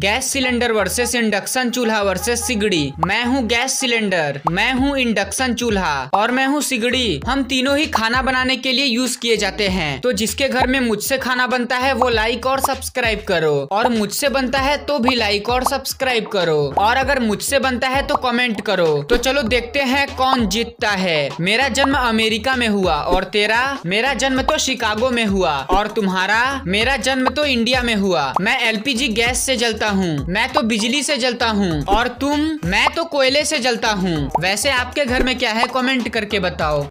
gas cylinder versus induction चूल्हा versus सिगड़ी मैं हूँ गैस सिलेंडर मैं हूँ इंडक्शन चूल्हा और मैं हूँ सिगड़ी हम तीनों ही खाना बनाने के लिए यूज किए जाते हैं तो जिसके घर में मुझसे खाना बनता है वो लाइक और सब्सक्राइब करो और मुझसे बनता है तो भी लाइक और सब्सक्राइब करो और अगर मुझसे बनता है तो कॉमेंट करो तो चलो देखते है कौन जीतता है मेरा जन्म अमेरिका में हुआ और तेरा मेरा जन्म तो शिकागो में हुआ और तुम्हारा मेरा जन्म तो इंडिया में हुआ मैं एल गैस ऐसी जलता जलता हूँ मैं तो बिजली से जलता हूँ और तुम मैं तो कोयले से जलता हूँ वैसे आपके घर में क्या है कमेंट करके बताओ